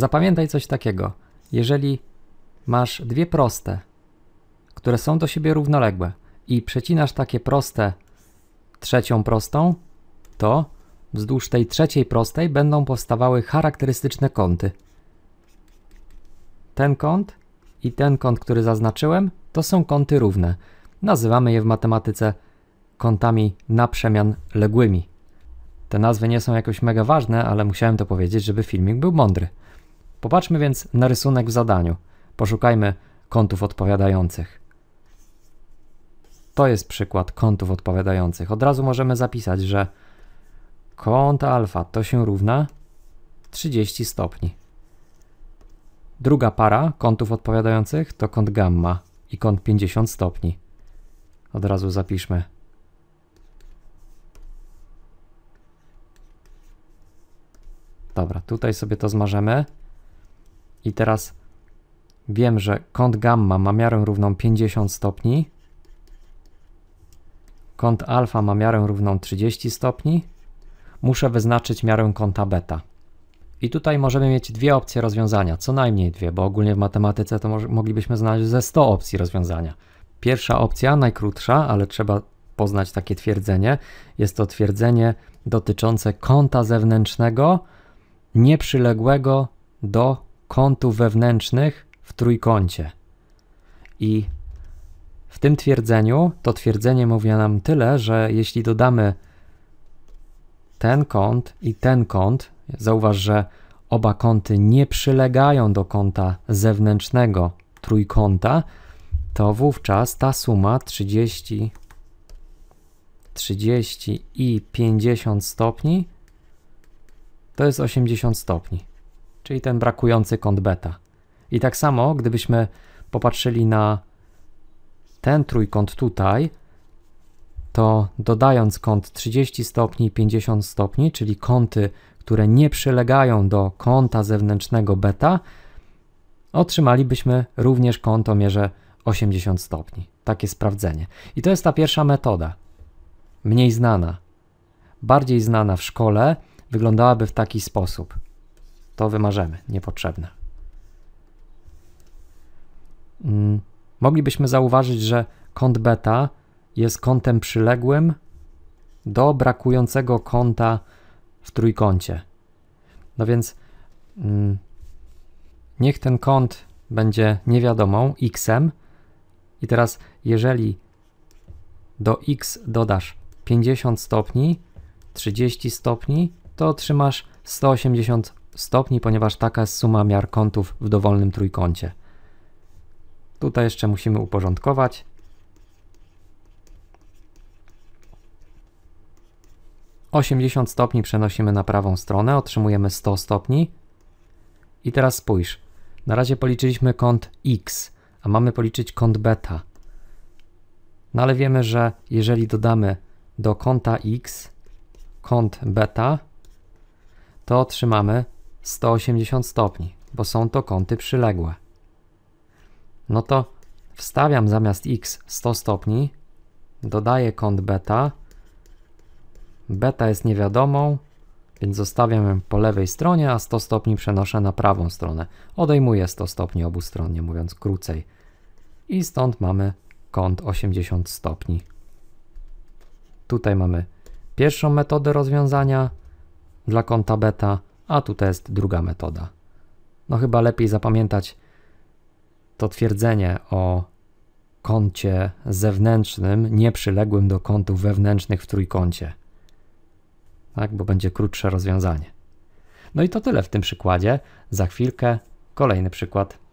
Zapamiętaj coś takiego. Jeżeli masz dwie proste, które są do siebie równoległe i przecinasz takie proste trzecią prostą, to wzdłuż tej trzeciej prostej będą powstawały charakterystyczne kąty. Ten kąt i ten kąt, który zaznaczyłem, to są kąty równe. Nazywamy je w matematyce kątami na przemian ległymi. Te nazwy nie są jakoś mega ważne, ale musiałem to powiedzieć, żeby filmik był mądry. Popatrzmy więc na rysunek w zadaniu. Poszukajmy kątów odpowiadających. To jest przykład kątów odpowiadających. Od razu możemy zapisać, że kąt alfa to się równa 30 stopni. Druga para kątów odpowiadających to kąt gamma i kąt 50 stopni. Od razu zapiszmy. Dobra, tutaj sobie to zmarzemy. I teraz wiem, że kąt gamma ma miarę równą 50 stopni, kąt alfa ma miarę równą 30 stopni, muszę wyznaczyć miarę kąta beta. I tutaj możemy mieć dwie opcje rozwiązania, co najmniej dwie, bo ogólnie w matematyce to moglibyśmy znaleźć ze 100 opcji rozwiązania. Pierwsza opcja, najkrótsza, ale trzeba poznać takie twierdzenie, jest to twierdzenie dotyczące kąta zewnętrznego nieprzyległego do kątów wewnętrznych w trójkącie. I w tym twierdzeniu, to twierdzenie mówi nam tyle, że jeśli dodamy ten kąt i ten kąt, zauważ, że oba kąty nie przylegają do kąta zewnętrznego trójkąta, to wówczas ta suma 30, 30 i 50 stopni to jest 80 stopni czyli ten brakujący kąt beta. I tak samo, gdybyśmy popatrzyli na ten trójkąt tutaj, to dodając kąt 30 stopni i 50 stopni, czyli kąty, które nie przylegają do kąta zewnętrznego beta, otrzymalibyśmy również kąt o mierze 80 stopni. Takie sprawdzenie. I to jest ta pierwsza metoda. Mniej znana. Bardziej znana w szkole wyglądałaby w taki sposób to wymarzemy, niepotrzebne. Mm, moglibyśmy zauważyć, że kąt beta jest kątem przyległym do brakującego kąta w trójkącie. No więc mm, niech ten kąt będzie niewiadomą xem. I teraz, jeżeli do x dodasz 50 stopni, 30 stopni, to otrzymasz 180 stopni, ponieważ taka jest suma miar kątów w dowolnym trójkącie. Tutaj jeszcze musimy uporządkować. Osiemdziesiąt stopni przenosimy na prawą stronę, otrzymujemy 100 stopni. I teraz spójrz, na razie policzyliśmy kąt x, a mamy policzyć kąt beta. No ale wiemy, że jeżeli dodamy do kąta x kąt beta, to otrzymamy 180 stopni, bo są to kąty przyległe. No to wstawiam zamiast x 100 stopni, dodaję kąt beta. Beta jest niewiadomą, więc zostawiam ją po lewej stronie, a 100 stopni przenoszę na prawą stronę. Odejmuję 100 stopni obustronnie, mówiąc krócej. I stąd mamy kąt 80 stopni. Tutaj mamy pierwszą metodę rozwiązania dla kąta beta, a tutaj jest druga metoda. No chyba lepiej zapamiętać to twierdzenie o kącie zewnętrznym nieprzyległym do kątów wewnętrznych w trójkącie. Tak, bo będzie krótsze rozwiązanie. No i to tyle w tym przykładzie. Za chwilkę kolejny przykład.